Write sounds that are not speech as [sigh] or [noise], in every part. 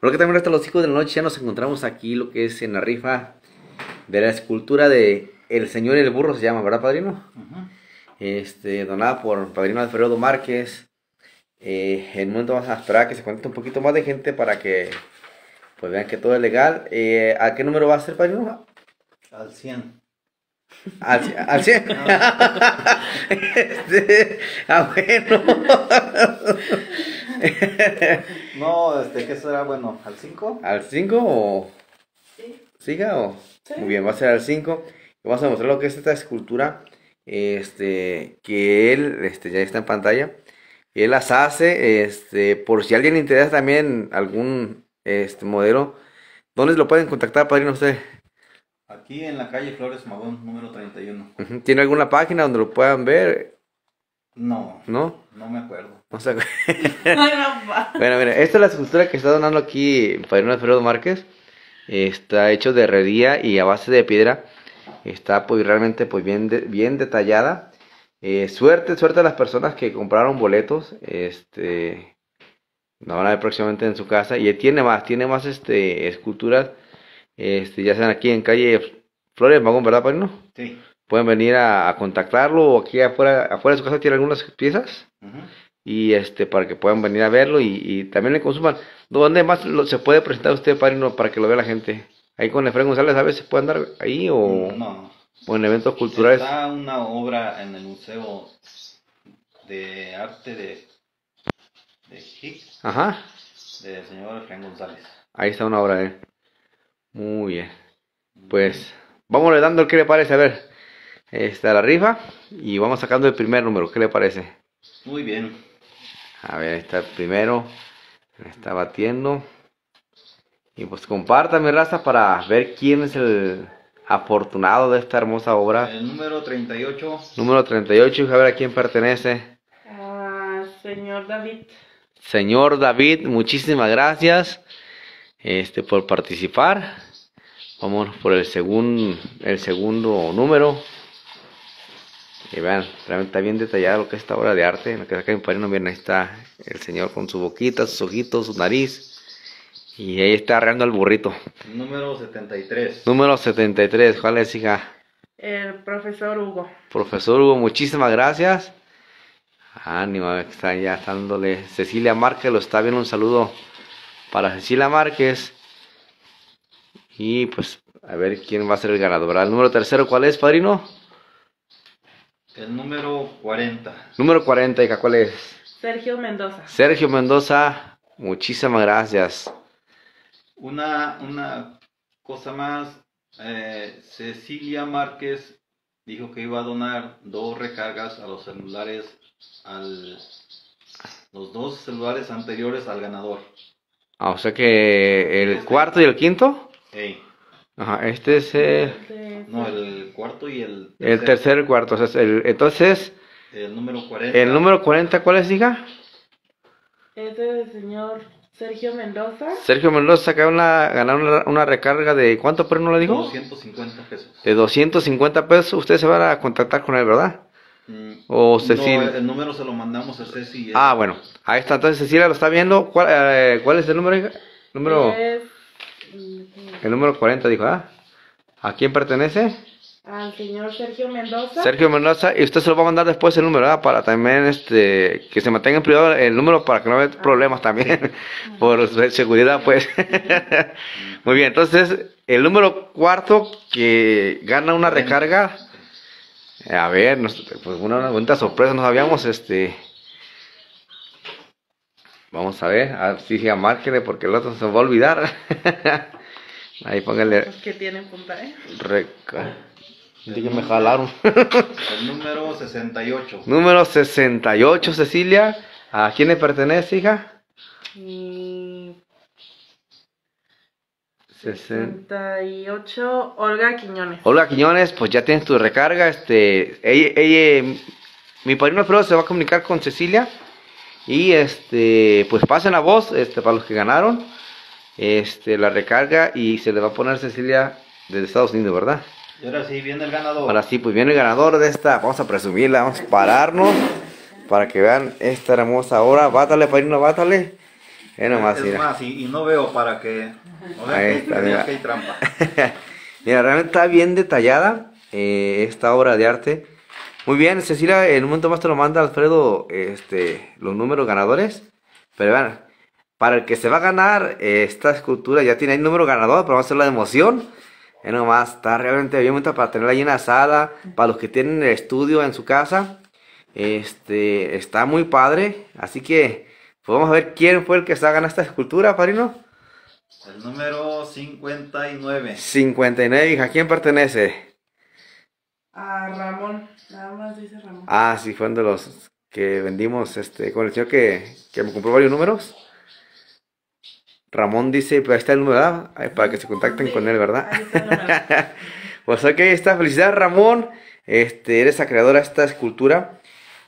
Creo que también hasta los hijos de la noche ya nos encontramos aquí, lo que es en la rifa de la escultura de El Señor y el Burro, se llama, ¿verdad, padrino? este, donada por padrino Alfredo Márquez. Eh, en un momento vamos a esperar que se conecte un poquito más de gente para que pues vean que todo es legal. Eh, ¿A qué número va a ser, padrino? Al 100. Al, al 100. [laughs] [laughs] Este, ah, bueno. [laughs] [laughs] no, este, ¿qué será bueno? ¿Al 5? ¿Al 5 o...? Sí. ¿Siga o...? Sí. Muy bien, va a ser al 5. Vamos a mostrar lo que es esta escultura, este, que él, este, ya está en pantalla. Él las hace, este, por si alguien le interesa también algún, este, modelo, ¿dónde lo pueden contactar, padrino, usted? Aquí en la calle Flores Magón, número 31. ¿Tiene alguna página donde lo puedan ver? No. ¿No? No me acuerdo. [laughs] bueno, mira, esta es la escultura que está donando aquí Padrino Alfredo Márquez. Está hecho de herrería y a base de piedra. Está pues realmente pues bien, bien detallada. Eh, suerte, suerte a las personas que compraron boletos. Este. van a ver próximamente en su casa. Y tiene más, tiene más este, esculturas. Este, ya sean aquí en calle Flores Magón, ¿verdad, Padrino? Sí. Pueden venir a, contactarlo o aquí afuera, afuera de su casa tiene algunas piezas y este para que puedan venir a verlo y, también le consuman. ¿Dónde más se puede presentar usted, padrino, para que lo vea la gente? Ahí con Efraín González, a veces puede andar ahí o, no, o en eventos culturales. Está una obra en el Museo de Arte de, de Hicks, Ajá. señor Efraín González. Ahí está una obra ¿eh? Muy bien. Pues vamos dando el que le parece, a ver, está la rifa y vamos sacando el primer número, ¿qué le parece? Muy bien. A ver, está el primero. Está batiendo. Y pues compartan mi raza para ver quién es el afortunado de esta hermosa obra. El número 38. Número 38, a ver a quién pertenece. Ah, señor David. Señor David, muchísimas gracias este, por participar. Vamos por el, segundo, el segundo número. Y vean, realmente está bien detallado lo que es esta obra de arte. Lo que acá mi padrino, miren, ahí está el señor con su boquita, sus ojitos, su nariz. Y ahí está arreando al burrito. Número 73. Número 73, ¿cuál es, hija? El profesor Hugo. Profesor Hugo, muchísimas gracias. Ánimo, está ya dándole. Cecilia Márquez lo está viendo. Un saludo para Cecilia Márquez. Y pues, a ver quién va a ser el ganador. El número tercero, ¿cuál es, padrino? El número 40. Número 40, hija, ¿cuál es? Sergio Mendoza. Sergio Mendoza, muchísimas gracias. Una, una cosa más, eh, Cecilia Márquez dijo que iba a donar dos recargas a los celulares, al, los dos celulares anteriores al ganador. Ah, o sea que el este. cuarto y el quinto. Sí. Ajá, este es el... Eh, no, el cuarto y el... El tercer cuarto, o sea, el, entonces... El número 40. ¿El número 40 cuál es, hija Este es el señor Sergio Mendoza. Sergio Mendoza acaba una, ganaron una, recarga de ¿cuánto pero no lo dijo? 250 pesos. De 250 pesos, usted se va a contactar con él, ¿verdad? Mm, o Cecilia. No, el número se lo mandamos a Cecilia. Eh. Ah, bueno. Ahí está. Entonces Cecilia lo está viendo. ¿Cuál, eh, ¿cuál es el número? hija, Número. El número 40 dijo, ah, ¿a quién pertenece? Al señor Sergio Mendoza. Sergio Mendoza, y usted se lo va a mandar después el número, ¿verdad? Para también este, que se mantenga en privado el número para que no haya problemas también, [laughs] por seguridad, pues. [laughs] Muy bien, entonces, el número cuarto que gana una recarga, a ver, pues una, pregunta sorpresa, no sabíamos, este Vamos a ver, a ver si porque el otro se va a olvidar. [laughs] Ahí póngale. ¿Qué que tienen punta, ¿eh? que me jalaron. [laughs] el número 68. Número 68, Cecilia. ¿A quién le pertenece, hija? 68, mm. Olga Quiñones. Olga Quiñones, pues ya tienes tu recarga. Este, mi padrino Alfredo se va a comunicar con Cecilia y este, pues pasen a vos, este, para los que ganaron. Este, la recarga y se le va a poner Cecilia desde Estados Unidos, ¿verdad? Y ahora sí, viene el ganador. Ahora sí, pues viene el ganador de esta. Vamos a presumirla, vamos a pararnos para que vean esta hermosa obra. Bátale, Padrino, bátale. Es más, y, no veo para que. Ahí está, mira. Que hay trampa. [laughs] mira, realmente está bien detallada eh, esta obra de arte. Muy bien, Cecilia, en un momento más te lo manda Alfredo este, los números ganadores. Pero vean, para el que se va a ganar eh, esta escultura, ya tiene el número ganador, pero va a hacer la emoción. Eh, nomás, está realmente bien para tenerla ahí en la sala, para los que tienen el estudio en su casa. Este, está muy padre, así que pues vamos a ver quién fue el que se ha ganado esta escultura, Parino. El número 59. 59, hija, ¿a quién pertenece? A Ramón, nada más dice Ramón. Ah, sí, fue uno de los que vendimos este, con el señor que, me compró varios números. Ramón dice, pero pues, ahí está el número, ¿verdad? para que se contacten con él, ¿verdad? [laughs] pues ok, está. Felicidades, Ramón. Este, eres la creadora de esta escultura.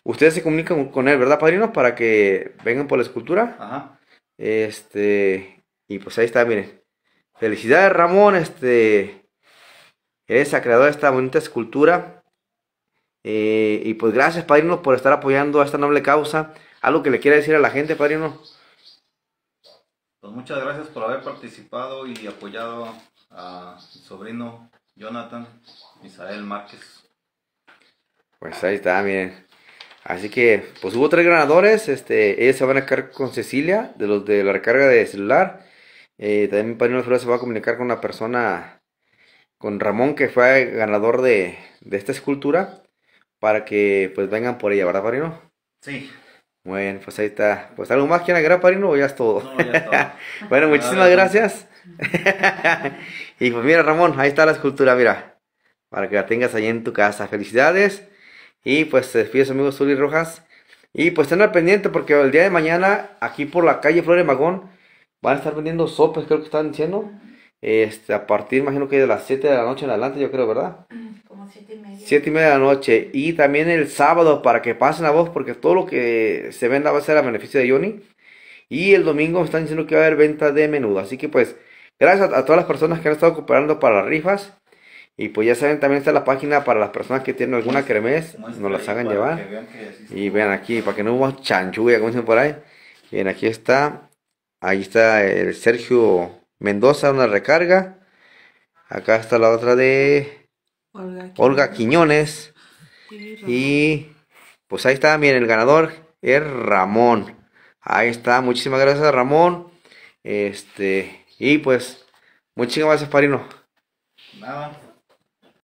Ustedes se comunican con él, ¿verdad, padrino? Para que vengan por la escultura. Ajá. Este, y pues ahí está, miren. Felicidades, Ramón. Este, Eres el de esta bonita escultura. Eh, y pues gracias, Padrino, por estar apoyando a esta noble causa. ¿Algo que le quiera decir a la gente, Padrino? Pues muchas gracias por haber participado y apoyado a mi sobrino Jonathan Misael Márquez. Pues ahí está, miren. Así que, pues hubo tres ganadores. Este, ellos se van a quedar con Cecilia, de los de la recarga de celular. Eh, también padrino Flores se va a comunicar con una persona con Ramón, que fue ganador de, esta escultura, para que pues vengan por ella, ¿verdad, Parino? Sí. Bueno, pues ahí está. Pues algo más que agregar, Parino, o ya es todo. No, [laughs] bueno, muchísimas gracias. [laughs] y pues mira, Ramón, ahí está la escultura, mira. Para que la tengas ahí en tu casa. Felicidades. Y pues se amigos su Rojas. Y pues estén al pendiente porque el día de mañana, aquí por la calle Flores Magón, van a estar vendiendo sopes, creo que están diciendo. Este, a partir, imagino que de las 7 de la noche en adelante, yo creo, ¿verdad? Mm, como 7 y media. de la noche. Y también el sábado para que pasen a voz, porque todo lo que se venda va a ser a beneficio de Johnny. Y el domingo están diciendo que va a haber venta de menudo. Así que pues, gracias a, todas las personas que han estado cooperando para las rifas. Y pues ya saben, también está la página para las personas que tienen alguna cremes nos este, las hagan llevar. y vean aquí, para que no hubo chanchuya como dicen por ahí. Bien, aquí está. Ahí está el Sergio Mendoza, una recarga. Acá está la otra de Olga, Quiñones. Y pues ahí está, miren, el ganador es Ramón. Ahí está, muchísimas gracias Ramón. Este, y pues, muchísimas gracias, Parino.